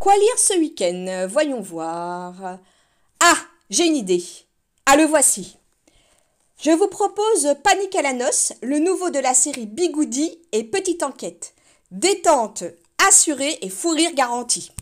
Quoi lire ce week-end Voyons voir. Ah, j'ai une idée. Ah, le voici. Je vous propose Panique à la noce, le nouveau de la série Bigoudi et Petite enquête. Détente assurée et fou rire garanti.